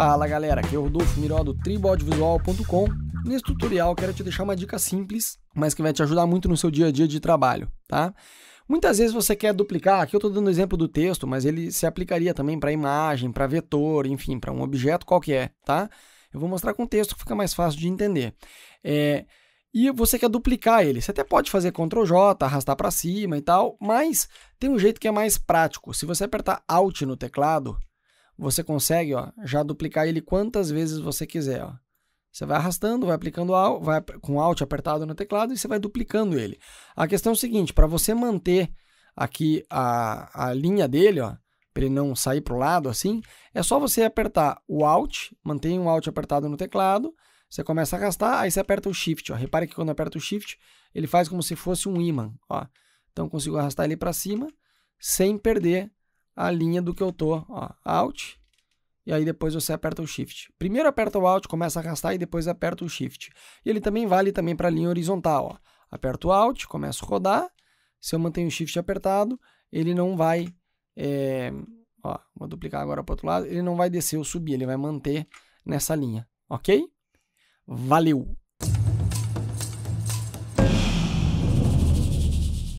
Fala galera, aqui é o Rodolfo Miró do triboaudiovisual.com. Nesse tutorial quero te deixar uma dica simples, mas que vai te ajudar muito no seu dia a dia de trabalho, tá? Muitas vezes você quer duplicar, aqui eu estou dando exemplo do texto, mas ele se aplicaria também para imagem, para vetor, enfim, para um objeto qualquer, tá? Eu vou mostrar com texto que fica mais fácil de entender. É, e você quer duplicar ele. Você até pode fazer Ctrl J, arrastar para cima e tal, mas tem um jeito que é mais prático. Se você apertar Alt no teclado, você consegue ó, já duplicar ele quantas vezes você quiser. Ó. Você vai arrastando, vai aplicando ao, vai com Alt apertado no teclado e você vai duplicando ele. A questão é o seguinte, para você manter aqui a, a linha dele, ó, para ele não sair para o lado assim, é só você apertar o Alt, mantém o Alt apertado no teclado, você começa a arrastar, aí você aperta o Shift. Ó. Repare que quando aperta o Shift, ele faz como se fosse um ímã. Ó. Então, consigo arrastar ele para cima sem perder a linha do que eu tô. Ó, Alt, e aí depois você aperta o Shift. Primeiro aperta o Alt, começa a arrastar e depois aperta o Shift. E ele também vale também para a linha horizontal. Ó. Aperto o Alt, começo a rodar. Se eu mantenho o Shift apertado, ele não vai... É... Ó, vou duplicar agora para o outro lado. Ele não vai descer ou subir, ele vai manter nessa linha. Ok? Valeu!